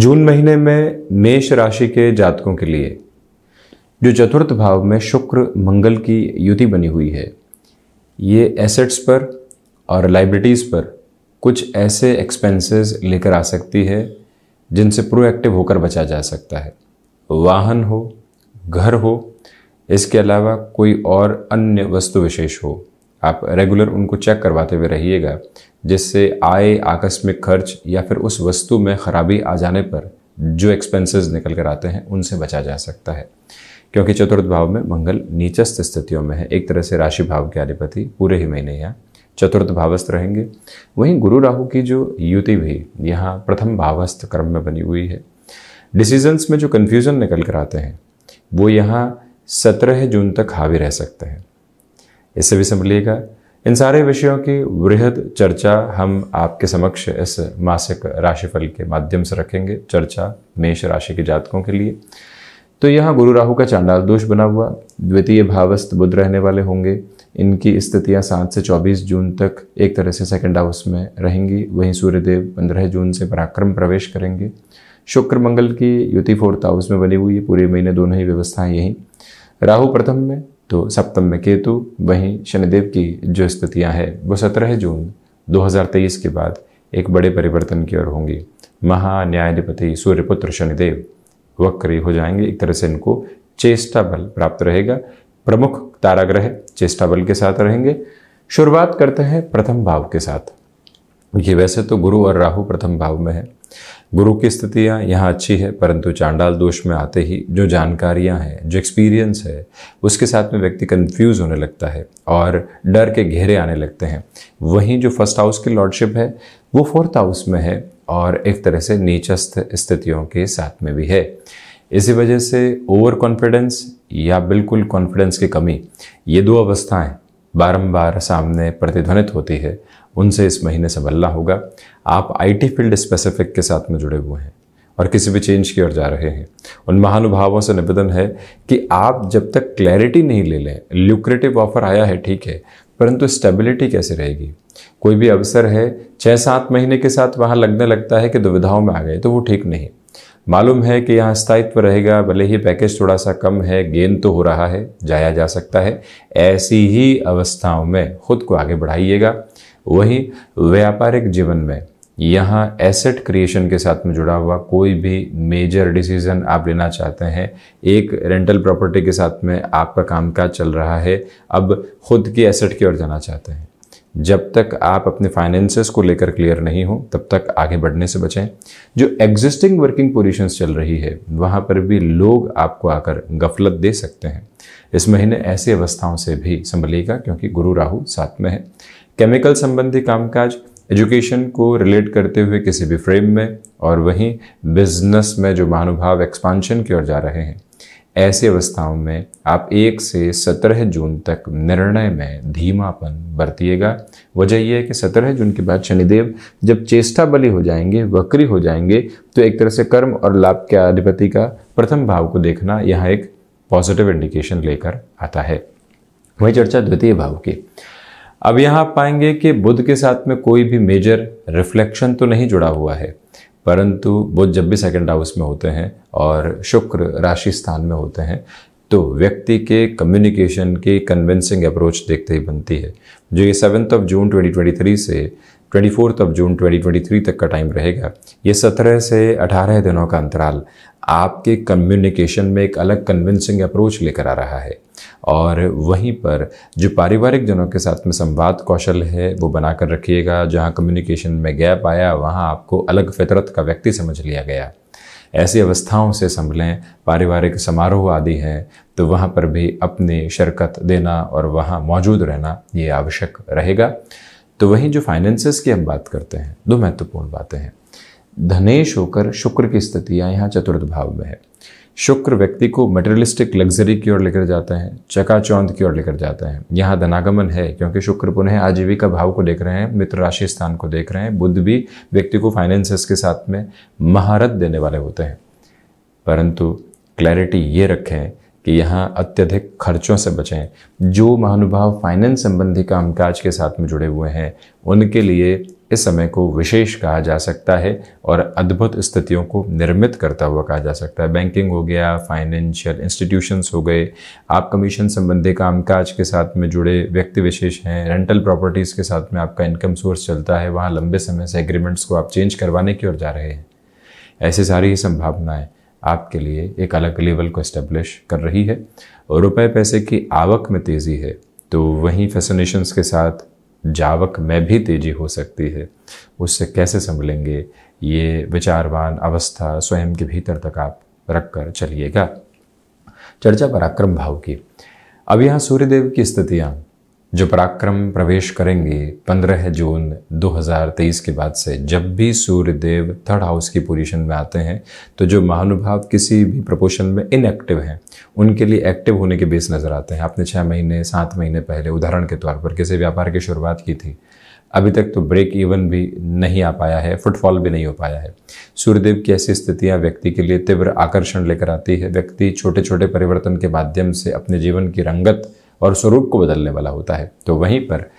जून महीने में मेष राशि के जातकों के लिए जो चतुर्थ भाव में शुक्र मंगल की युति बनी हुई है ये एसेट्स पर और लाइब्रिटीज़ पर कुछ ऐसे एक्सपेंसेस लेकर आ सकती है जिनसे प्रोएक्टिव होकर बचा जा सकता है वाहन हो घर हो इसके अलावा कोई और अन्य वस्तु विशेष हो आप रेगुलर उनको चेक करवाते हुए रहिएगा जिससे आए आकस्मिक खर्च या फिर उस वस्तु में खराबी आ जाने पर जो एक्सपेंसेस निकल कर आते हैं उनसे बचा जा सकता है क्योंकि चतुर्थ भाव में मंगल नीचस्थ स्थितियों में है एक तरह से राशि भाव के अधिपति पूरे ही महीने यहाँ चतुर्थ भावस्थ रहेंगे वहीं गुरु राहु की जो युति भी यहाँ प्रथम भावस्थ क्रम में बनी हुई है डिसीजंस में जो कन्फ्यूज़न निकल कर आते हैं वो यहाँ सत्रह जून तक हावी रह सकते हैं इससे भी संभलिएगा इन सारे विषयों की वृहद चर्चा हम आपके समक्ष इस मासिक राशिफल के माध्यम से रखेंगे चर्चा मेष राशि के जातकों के लिए तो यहाँ गुरु राहु का चांडाल दोष बना हुआ द्वितीय भावस्थ बुद्ध रहने वाले होंगे इनकी स्थितियाँ सात से चौबीस जून तक एक तरह से सेकेंड हाउस में रहेंगी वहीं सूर्यदेव पंद्रह जून से पराक्रम प्रवेश करेंगे शुक्र मंगल की युति फोर्थ हाउस में बनी हुई है पूरे महीने दोनों ही व्यवस्थाएं यहीं राहु प्रथम में तो सप्तम में केतु वहीं शनिदेव की जो स्थितियाँ हैं वो सत्रह जून 2023 के बाद एक बड़े परिवर्तन की ओर होंगी महान्यायाधिपति सूर्यपुत्र शनिदेव वक्री हो जाएंगे एक तरह से इनको चेष्टा बल प्राप्त रहेगा प्रमुख ताराग्रह चेष्टा बल के साथ रहेंगे शुरुआत करते हैं प्रथम भाव के साथ ये वैसे तो गुरु और राहु प्रथम भाव में है गुरु की स्थितियाँ यहाँ अच्छी है परंतु चांडाल दोष में आते ही जो जानकारियाँ हैं जो एक्सपीरियंस है उसके साथ में व्यक्ति कन्फ्यूज होने लगता है और डर के घेरे आने लगते हैं वहीं जो फर्स्ट हाउस की लॉर्डशिप है वो फोर्थ हाउस में है और एक तरह से नीचस्थ स्थितियों के साथ में भी है इसी वजह से ओवर कॉन्फिडेंस या बिल्कुल कॉन्फिडेंस की कमी ये दो अवस्थाएं बारंबार सामने प्रतिध्वनित होती है उनसे इस महीने संभलना होगा आप आईटी फील्ड स्पेसिफिक के साथ में जुड़े हुए हैं और किसी भी चेंज की ओर जा रहे हैं उन महानुभावों से निवेदन है कि आप जब तक क्लैरिटी नहीं ले लें ल्यूक्रेटिव ऑफर आया है ठीक है परंतु स्टेबिलिटी कैसे रहेगी कोई भी अवसर है छः सात महीने के साथ वहाँ लगने लगता है कि दुविधाओं में आ गए तो वो ठीक नहीं मालूम है कि यहाँ स्थायित्व रहेगा भले ही पैकेज थोड़ा सा कम है गेन तो हो रहा है जाया जा सकता है ऐसी ही अवस्थाओं में खुद को आगे बढ़ाइएगा वहीं व्यापारिक जीवन में यहाँ एसेट क्रिएशन के साथ में जुड़ा हुआ कोई भी मेजर डिसीजन आप लेना चाहते हैं एक रेंटल प्रॉपर्टी के साथ में आपका कामकाज चल रहा है अब खुद की एसेट की ओर जाना चाहते हैं जब तक आप अपने फाइनेंसेस को लेकर क्लियर नहीं हो तब तक आगे बढ़ने से बचें जो एग्जिस्टिंग वर्किंग पोजिशन चल रही है वहाँ पर भी लोग आपको आकर गफलत दे सकते हैं इस महीने ऐसी अवस्थाओं से भी संभलिएगा क्योंकि गुरु राहु साथ में है केमिकल संबंधी कामकाज एजुकेशन को रिलेट करते हुए किसी भी फ्रेम में और वहीं बिजनेस में जो महानुभाव एक्सपांशन की ओर जा रहे हैं ऐसी अवस्थाओं में आप एक से सत्रह जून तक निर्णय में धीमापन बरतिएगा वजह यह है कि सत्रह जून के बाद शनिदेव जब चेष्टा बलि हो जाएंगे वक्री हो जाएंगे तो एक तरह से कर्म और लाभ के अधिपति का प्रथम भाव को देखना यहाँ एक पॉजिटिव इंडिकेशन लेकर आता है वही चर्चा द्वितीय भाव की अब यहाँ आप पाएंगे कि बुद्ध के साथ में कोई भी मेजर रिफ्लेक्शन तो नहीं जुड़ा हुआ है परंतु बुध जब भी सेकंड हाउस में होते हैं और शुक्र राशि स्थान में होते हैं तो व्यक्ति के कम्युनिकेशन की कन्विंसिंग अप्रोच देखते ही बनती है जो ये सेवन्थ ऑफ जून 2023 से ट्वेंटी फोर्थ ऑफ जून 2023 तक का टाइम रहेगा ये सत्रह से अठारह दिनों का अंतराल आपके कम्युनिकेशन में एक अलग कन्विंसिंग अप्रोच लेकर आ रहा है और वहीं पर जो पारिवारिक जनों के साथ में संवाद कौशल है वो बनाकर रखिएगा जहाँ कम्युनिकेशन में गैप आया वहाँ आपको अलग फितरत का व्यक्ति समझ लिया गया ऐसी अवस्थाओं से संभलें पारिवारिक समारोह आदि हैं तो वहाँ पर भी अपनी शिरकत देना और वहाँ मौजूद रहना ये आवश्यक रहेगा तो वहीं जो फाइनेंसेस की हम बात करते हैं दो महत्वपूर्ण बातें हैं धनेश होकर शुक्र की स्थितियाँ यहाँ चतुर्थ भाव में है शुक्र व्यक्ति को मटेरियलिस्टिक लग्जरी की ओर लेकर जाता है चकाचौंध की ओर लेकर जाता है यहाँ धनागमन है क्योंकि शुक्र पुनः आजीविका भाव को देख रहे हैं मित्र राशि स्थान को देख रहे हैं बुद्ध भी व्यक्ति को फाइनेंसेस के साथ में महारत देने वाले होते हैं परंतु क्लैरिटी ये रखें कि यहाँ अत्यधिक खर्चों से बचें जो महानुभाव फाइनेंस संबंधी कामकाज के साथ में जुड़े हुए हैं उनके लिए इस समय को विशेष कहा जा सकता है और अद्भुत स्थितियों को निर्मित करता हुआ कहा जा सकता है बैंकिंग हो गया फाइनेंशियल इंस्टीट्यूशंस हो गए आप कमीशन संबंधी कामकाज के साथ में जुड़े व्यक्ति विशेष हैं रेंटल प्रॉपर्टीज़ के साथ में आपका इनकम सोर्स चलता है वहाँ लंबे समय से एग्रीमेंट्स को आप चेंज करवाने की ओर जा रहे हैं ऐसी सारी ही संभावनाएँ आपके लिए एक अलग लेवल को इस्टेब्लिश कर रही है और रुपए पैसे की आवक में तेज़ी है तो वहीं फैसिनेशंस के साथ जावक में भी तेजी हो सकती है उससे कैसे संभलेंगे ये विचारवान अवस्था स्वयं के भीतर तक आप रख कर चलिएगा चर्चा पराक्रम भाव की अब यहाँ सूर्यदेव की स्थितियाँ जो पराक्रम प्रवेश करेंगे 15 जून 2023 के बाद से जब भी सूर्य देव थर्ड हाउस की पोजीशन में आते हैं तो जो महानुभाव किसी भी प्रपोशन में इनएक्टिव हैं उनके लिए एक्टिव होने के बेस नज़र आते हैं आपने छः महीने सात महीने पहले उदाहरण के तौर पर किसी व्यापार की शुरुआत की थी अभी तक तो ब्रेक इवन भी नहीं आ पाया है फुटफॉल भी नहीं हो पाया है सूर्यदेव की ऐसी स्थितियाँ व्यक्ति के लिए तीव्र आकर्षण लेकर आती है व्यक्ति छोटे छोटे परिवर्तन के माध्यम से अपने जीवन की रंगत और स्वरूप को बदलने वाला होता है तो वहीं पर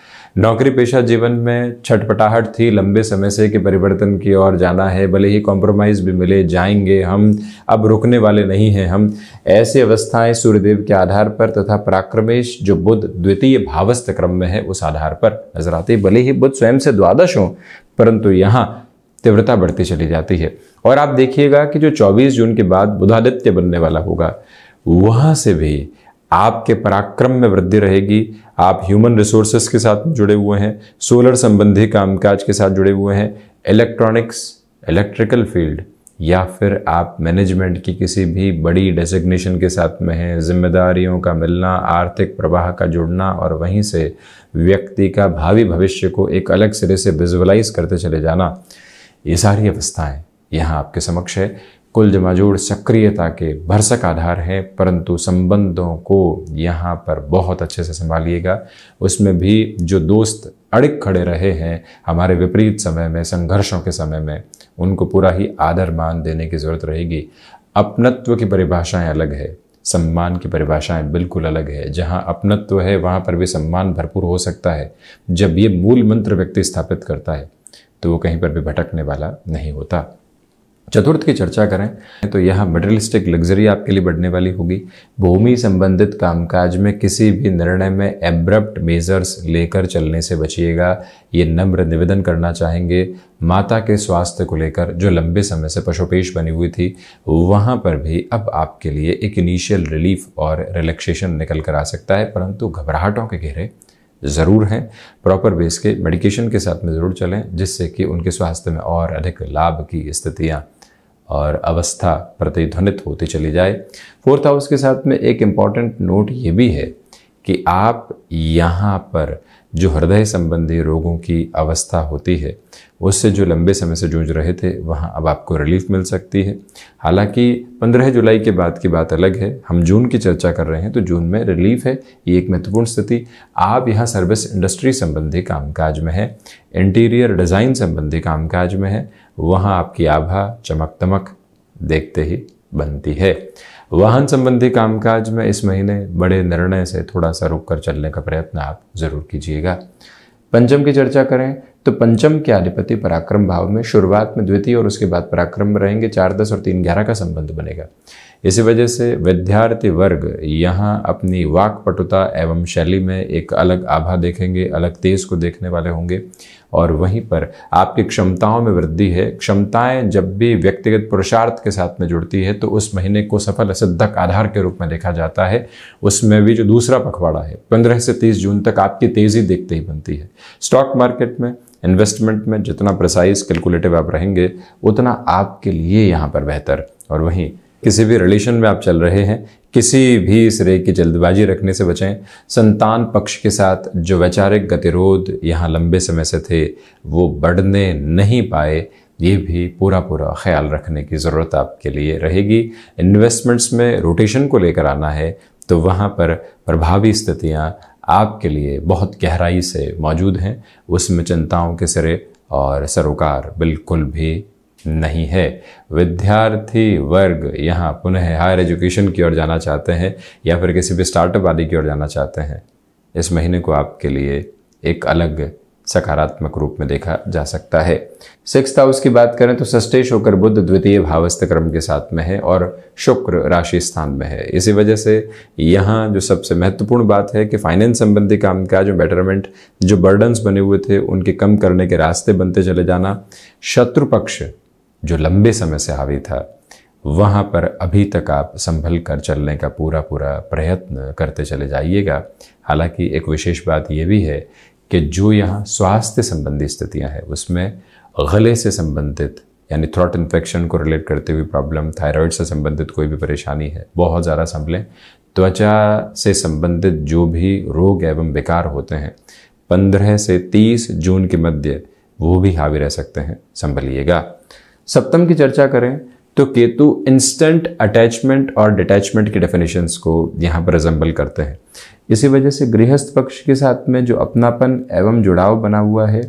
नौकरी पेशा जीवन में छटपटाहट थी लंबे समय से कि परिवर्तन की ओर जाना है भले ही कॉम्प्रोमाइज़ भी मिले जाएंगे हम अब रुकने वाले नहीं हैं हम ऐसी अवस्थाएं सूर्यदेव के आधार पर तथा पराक्रमेश जो बुद्ध द्वितीय भावस्थ क्रम में है उस आधार पर नजर आती भले ही बुद्ध स्वयं से द्वादश हों परंतु यहाँ तीव्रता बढ़ती चली जाती है और आप देखिएगा कि जो 24 जून के बाद बुधादित्य बनने वाला होगा वहाँ से भी आपके पराक्रम में वृद्धि रहेगी आप ह्यूमन रिसोर्सेस के साथ जुड़े हुए हैं सोलर संबंधी कामकाज के साथ जुड़े हुए हैं इलेक्ट्रॉनिक्स इलेक्ट्रिकल फील्ड या फिर आप मैनेजमेंट की किसी भी बड़ी डेजिग्नेशन के साथ में हैं जिम्मेदारियों का मिलना आर्थिक प्रवाह का जुड़ना और वहीं से व्यक्ति का भावी भविष्य को एक अलग सिरे से विजुअलाइज करते चले जाना ये सारी अवस्थाएं यहाँ आपके समक्ष है कुल जमाजोड़ सक्रियता के भरसक आधार हैं परंतु संबंधों को यहाँ पर बहुत अच्छे से संभालिएगा उसमें भी जो दोस्त अड़िक खड़े रहे हैं हमारे विपरीत समय में संघर्षों के समय में उनको पूरा ही आदर मान देने की ज़रूरत रहेगी अपनत्व की परिभाषाएं अलग है सम्मान की परिभाषाएं बिल्कुल अलग है जहाँ अपनत्व है वहाँ पर भी सम्मान भरपूर हो सकता है जब ये मूल मंत्र व्यक्ति स्थापित करता है तो वो कहीं पर भी भटकने वाला नहीं होता चतुर्थ की चर्चा करें तो यह मटेरियलिस्टिक लग्जरी आपके लिए बढ़ने वाली होगी भूमि संबंधित कामकाज में किसी भी निर्णय में एब्रप्ट मेजर्स लेकर चलने से बचिएगा ये नम्र निवेदन करना चाहेंगे माता के स्वास्थ्य को लेकर जो लंबे समय से पशुपेश बनी हुई थी वहाँ पर भी अब आपके लिए एक इनिशियल रिलीफ और रिलैक्सेशन निकल कर आ सकता है परंतु घबराहटों के घेरे ज़रूर हैं प्रॉपर बेस के मेडिकेशन के साथ में ज़रूर चलें जिससे कि उनके स्वास्थ्य में और अधिक लाभ की स्थितियाँ और अवस्था प्रतिध्वनित होती चली जाए फोर्थ हाउस के साथ में एक इम्पॉर्टेंट नोट ये भी है कि आप यहाँ पर जो हृदय संबंधी रोगों की अवस्था होती है उससे जो लंबे समय से जूझ रहे थे वहाँ अब आपको रिलीफ मिल सकती है हालांकि 15 जुलाई के बाद की बात अलग है हम जून की चर्चा कर रहे हैं तो जून में रिलीफ है ये एक महत्वपूर्ण स्थिति आप यहाँ सर्विस इंडस्ट्री संबंधी कामकाज में है इंटीरियर डिज़ाइन संबंधी कामकाज में है वहाँ आपकी आभा चमक तमक देखते ही बनती है वाहन संबंधी कामकाज में इस महीने बड़े निर्णय से थोड़ा सा रुक कर चलने का प्रयत्न आप जरूर कीजिएगा पंचम की चर्चा करें तो पंचम के अधिपति पराक्रम भाव में शुरुआत में द्वितीय और उसके बाद पराक्रम में रहेंगे चार दस और तीन ग्यारह का संबंध बनेगा इसी वजह से विद्यार्थी वर्ग यहाँ अपनी वाक पटुता एवं शैली में एक अलग आभा देखेंगे अलग तेज को देखने वाले होंगे और वहीं पर आपकी क्षमताओं में वृद्धि है क्षमताएं जब भी व्यक्तिगत पुरुषार्थ के साथ में जुड़ती है तो उस महीने को सफल सिद्धक आधार के रूप में देखा जाता है उसमें भी जो दूसरा पखवाड़ा है पंद्रह से तीस जून तक आपकी तेज़ी देखते ही बनती है स्टॉक मार्केट में इन्वेस्टमेंट में जितना प्रिसाइज कैलकुलेटिव आप रहेंगे उतना आपके लिए यहाँ पर बेहतर और वहीं किसी भी रिलेशन में आप चल रहे हैं किसी भी सिरे की जल्दबाजी रखने से बचें संतान पक्ष के साथ जो वैचारिक गतिरोध यहाँ लंबे समय से थे वो बढ़ने नहीं पाए ये भी पूरा पूरा ख्याल रखने की ज़रूरत आपके लिए रहेगी इन्वेस्टमेंट्स में रोटेशन को लेकर आना है तो वहाँ पर प्रभावी स्थितियाँ आपके लिए बहुत गहराई से मौजूद हैं उसमें चिंताओं के सिरे और सरोकार बिल्कुल भी नहीं है विद्यार्थी वर्ग यहाँ पुनः हायर एजुकेशन की ओर जाना चाहते हैं या फिर किसी भी स्टार्टअप आदि की ओर जाना चाहते हैं इस महीने को आपके लिए एक अलग सकारात्मक रूप में देखा जा सकता है सिक्स हाउस की बात करें तो षष्ठे शुक्र बुद्ध द्वितीय भावस्थ क्रम के साथ में है और शुक्र राशि स्थान में है इसी वजह से यहाँ जो सबसे महत्वपूर्ण बात है कि फाइनेंस संबंधी कामकाज जो बेटरमेंट जो बर्डन्स बने हुए थे उनके कम करने के रास्ते बनते चले जाना शत्रु पक्ष जो लंबे समय से हावी था वहाँ पर अभी तक आप संभल कर चलने का पूरा पूरा प्रयत्न करते चले जाइएगा हालांकि एक विशेष बात यह भी है कि जो यहाँ स्वास्थ्य संबंधी स्थितियाँ हैं उसमें गले से संबंधित यानी थ्रॉट इन्फेक्शन को रिलेट करते हुए प्रॉब्लम थायराइड से संबंधित कोई भी परेशानी है बहुत ज़्यादा संभलें त्वचा से संबंधित जो भी रोग एवं विकार होते हैं पंद्रह से तीस जून के मध्य वो भी हावी रह सकते हैं संभलिएगा सप्तम की चर्चा करें तो केतु इंस्टेंट अटैचमेंट और डिटैचमेंट की डेफिनेशंस को यहाँ पर रिजम्बल करते हैं इसी वजह से गृहस्थ पक्ष के साथ में जो अपनापन एवं जुड़ाव बना हुआ है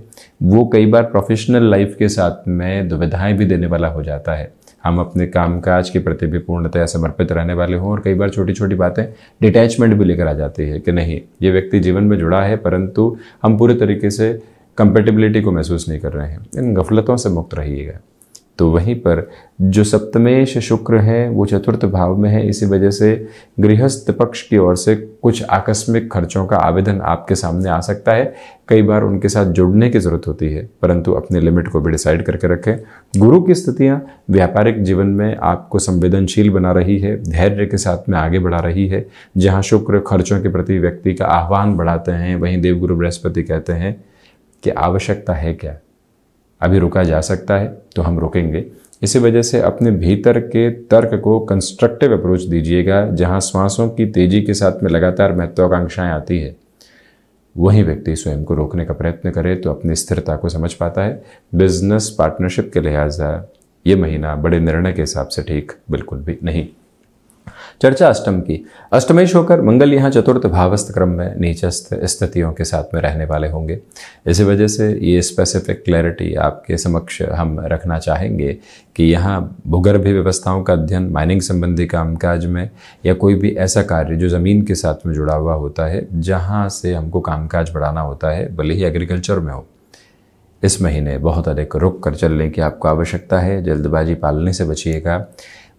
वो कई बार प्रोफेशनल लाइफ के साथ में दुविधाएं भी देने वाला हो जाता है हम अपने कामकाज के प्रति भी पूर्णतया समर्पित रहने वाले हों और कई बार छोटी छोटी बातें डिटैचमेंट भी लेकर आ जाती है कि नहीं ये व्यक्ति जीवन में जुड़ा है परंतु हम पूरे तरीके से कंपेटेबिलिटी को महसूस नहीं कर रहे हैं इन गफलतों से मुक्त रहिएगा तो वहीं पर जो सप्तमेश शुक्र है वो चतुर्थ भाव में है इसी वजह से गृहस्थ पक्ष की ओर से कुछ आकस्मिक खर्चों का आवेदन आपके सामने आ सकता है कई बार उनके साथ जुड़ने की ज़रूरत होती है परंतु अपने लिमिट को भी डिसाइड करके रखें गुरु की स्थितियाँ व्यापारिक जीवन में आपको संवेदनशील बना रही है धैर्य के साथ में आगे बढ़ा रही है जहाँ शुक्र खर्चों के प्रति व्यक्ति का आह्वान बढ़ाते हैं वहीं देवगुरु बृहस्पति कहते हैं कि आवश्यकता है क्या अभी रुका जा सकता है तो हम रुकेंगे इसी वजह से अपने भीतर के तर्क को कंस्ट्रक्टिव अप्रोच दीजिएगा जहाँ श्वासों की तेजी के साथ में लगातार महत्वाकांक्षाएँ आती है वही व्यक्ति स्वयं को रोकने का प्रयत्न करे तो अपनी स्थिरता को समझ पाता है बिजनेस पार्टनरशिप के लिहाजा ये महीना बड़े निर्णय के हिसाब से ठीक बिल्कुल भी नहीं चर्चा अष्टम की अष्टमेश होकर मंगल यहाँ चतुर्थ भावस्थ क्रम में नीचस्थ स्थितियों के साथ में रहने वाले होंगे इसी वजह से ये स्पेसिफिक क्लैरिटी आपके समक्ष हम रखना चाहेंगे कि यहाँ भूगर्भ व्यवस्थाओं का अध्ययन माइनिंग संबंधी कामकाज में या कोई भी ऐसा कार्य जो ज़मीन के साथ में जुड़ा हुआ होता है जहाँ से हमको कामकाज बढ़ाना होता है भले ही एग्रीकल्चर में हो इस महीने बहुत अधिक रुक कर चलने की आपको आवश्यकता है जल्दबाजी पालने से बचिएगा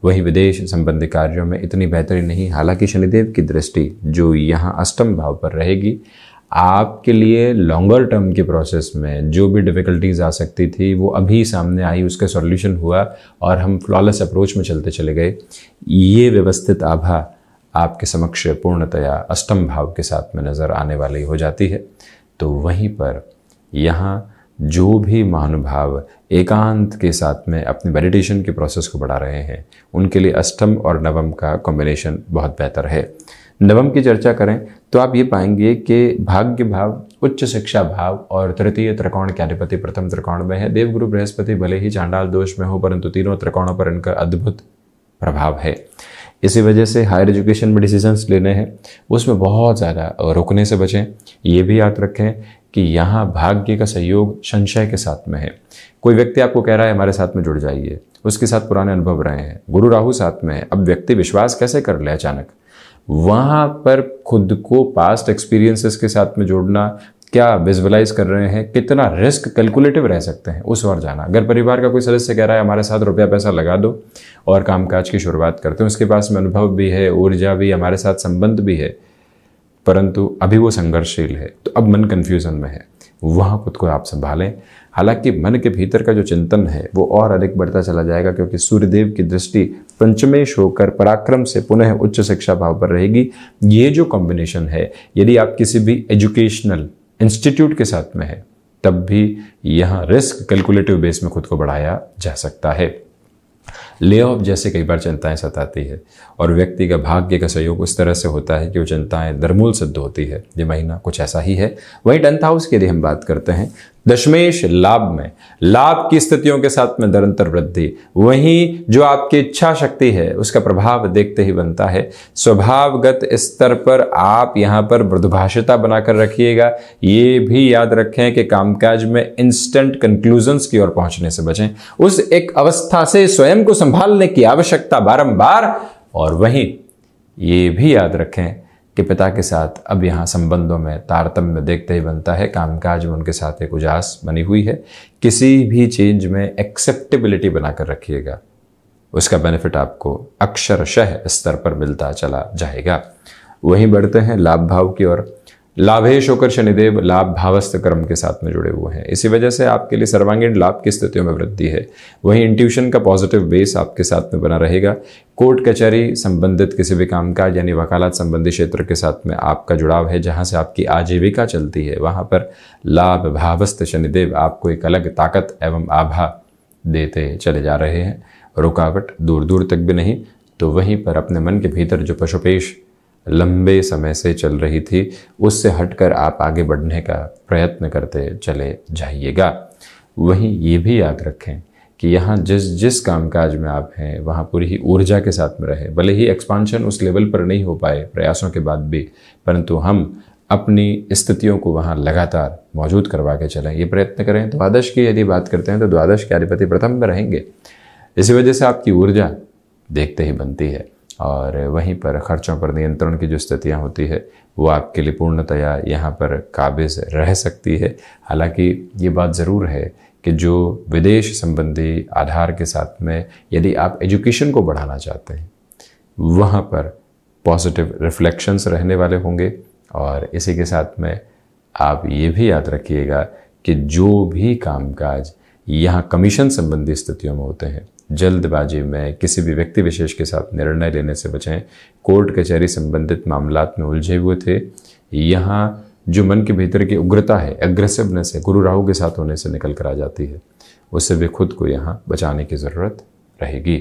वहीं विदेश संबंधी कार्यों में इतनी बेहतरी नहीं हालांकि शनिदेव की दृष्टि जो यहाँ अष्टम भाव पर रहेगी आपके लिए लॉन्गर टर्म के प्रोसेस में जो भी डिफ़िकल्टीज आ सकती थी वो अभी सामने आई उसका सॉल्यूशन हुआ और हम फ्लॉलेस अप्रोच में चलते चले गए ये व्यवस्थित आभा आपके समक्ष पूर्णतया अष्टम भाव के साथ में नज़र आने वाली हो जाती है तो वहीं पर यहाँ जो भी महानुभाव एकांत के साथ में अपने मेडिटेशन के प्रोसेस को बढ़ा रहे हैं उनके लिए अष्टम और नवम का कॉम्बिनेशन बहुत बेहतर है नवम की चर्चा करें तो आप ये पाएंगे कि भाग्य भाव उच्च शिक्षा भाव और तृतीय त्रिकोण के अधिपति प्रथम त्रिकोण में है देवगुरु बृहस्पति भले ही चांडाल दोष में हो परंतु तीनों त्रिकोणों पर इनका अद्भुत प्रभाव है इसी वजह से हायर एजुकेशन में डिसीजंस लेने हैं उसमें बहुत ज़्यादा रुकने से बचें ये भी याद रखें कि यहाँ भाग्य का सहयोग संशय के साथ में है कोई व्यक्ति आपको कह रहा है हमारे साथ में जुड़ जाइए उसके साथ पुराने अनुभव रहे हैं गुरु राहु साथ में है अब व्यक्ति विश्वास कैसे कर ले अचानक वहाँ पर खुद को पास्ट एक्सपीरियंसेस के साथ में जोड़ना क्या विजुअलाइज कर रहे हैं कितना रिस्क कैलकुलेटिव रह सकते हैं उस ओर जाना अगर परिवार का कोई सदस्य कह रहा है हमारे साथ रुपया पैसा लगा दो और काम काज की शुरुआत करते हैं उसके पास में अनुभव भी है ऊर्जा भी हमारे साथ संबंध भी है परंतु अभी वो संघर्षशील है तो अब मन कन्फ्यूज़न में है वहाँ खुद को आप संभालें हालांकि मन के भीतर का जो चिंतन है वो और अधिक बढ़ता चला जाएगा क्योंकि सूर्यदेव की दृष्टि पंचमेश होकर पराक्रम से पुनः उच्च शिक्षा भाव पर रहेगी ये जो कॉम्बिनेशन है यदि आप किसी भी एजुकेशनल इंस्टीट्यूट के साथ में है तब भी यहां रिस्क कैलकुलेटिव बेस में खुद को बढ़ाया जा सकता है ले ऑफ जैसे कई बार चिंताएं सताती है और व्यक्ति का भाग्य का सहयोग उस तरह से होता है कि वो चिंताएं दरमूल सिद्ध होती है ये महीना कुछ ऐसा ही है वही टेंथ हाउस की यदि हम बात करते हैं दशमेश लाभ में लाभ की स्थितियों के साथ में निरंतर वृद्धि वहीं जो आपकी इच्छा शक्ति है उसका प्रभाव देखते ही बनता है स्वभावगत स्तर पर आप यहाँ पर मृदुभाषिता बनाकर रखिएगा ये भी याद रखें कि कामकाज में इंस्टेंट कंक्लूजन्स की ओर पहुंचने से बचें उस एक अवस्था से स्वयं को संभालने की आवश्यकता बारम्बार और वहीं ये भी याद रखें कि पिता के साथ अब यहाँ संबंधों में तारतम्य देखते ही बनता है कामकाज में उनके साथ एक उजास बनी हुई है किसी भी चेंज में एक्सेप्टेबिलिटी बनाकर रखिएगा उसका बेनिफिट आपको अक्षरशः स्तर पर मिलता चला जाएगा वहीं बढ़ते हैं लाभ भाव की ओर लाभेश होकर शनिदेव लाभ भावस्थ कर्म के साथ में जुड़े हुए हैं इसी वजह से आपके लिए सर्वांगीण लाभ की स्थितियों में वृद्धि है वहीं इंट्यूशन का पॉजिटिव बेस आपके साथ में बना रहेगा कोर्ट कचहरी संबंधित किसी भी कामकाज यानी वकालत संबंधी क्षेत्र के साथ में आपका जुड़ाव है जहाँ से आपकी आजीविका चलती है वहाँ पर लाभ भावस्थ शनिदेव आपको एक अलग ताकत एवं आभा देते चले जा रहे हैं रुकावट दूर दूर तक भी नहीं तो वहीं पर अपने मन के भीतर जो पशुपेश लंबे समय से चल रही थी उससे हटकर आप आगे बढ़ने का प्रयत्न करते चले जाइएगा वहीं ये भी याद रखें कि यहाँ जिस जिस कामकाज में आप हैं वहाँ पूरी ही ऊर्जा के साथ में रहे भले ही एक्सपांशन उस लेवल पर नहीं हो पाए प्रयासों के बाद भी परंतु हम अपनी स्थितियों को वहाँ लगातार मौजूद करवा के चलें ये प्रयत्न करें द्वादश की यदि बात करते हैं तो द्वादश के अधिपति प्रथम में रहेंगे इसी वजह से आपकी ऊर्जा देखते ही बनती है और वहीं पर खर्चों पर नियंत्रण की जो स्थितियाँ होती है वो आपके लिए पूर्णतया यहाँ पर काबिज रह सकती है हालांकि ये बात ज़रूर है कि जो विदेश संबंधी आधार के साथ में यदि आप एजुकेशन को बढ़ाना चाहते हैं वहाँ पर पॉजिटिव रिफ्लेक्शंस रहने वाले होंगे और इसी के साथ में आप ये भी याद रखिएगा कि जो भी कामकाज यहाँ कमीशन संबंधी स्थितियों में होते हैं जल्दबाजी में किसी भी व्यक्ति विशेष के साथ निर्णय लेने से बचें कोर्ट कचहरी संबंधित मामला में उलझे हुए थे यहाँ जो मन के भीतर की उग्रता है एग्रेसिवनेस है गुरु राहु के साथ होने से निकल कर आ जाती है उससे भी खुद को यहाँ बचाने की ज़रूरत रहेगी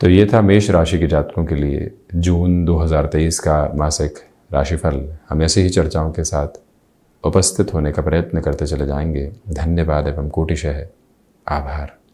तो ये था मेष राशि के जातकों के लिए जून 2023 का मासिक राशिफल हम ऐसे ही चर्चाओं के साथ उपस्थित होने का प्रयत्न करते चले जाएंगे धन्यवाद एवं कोटिशह आभार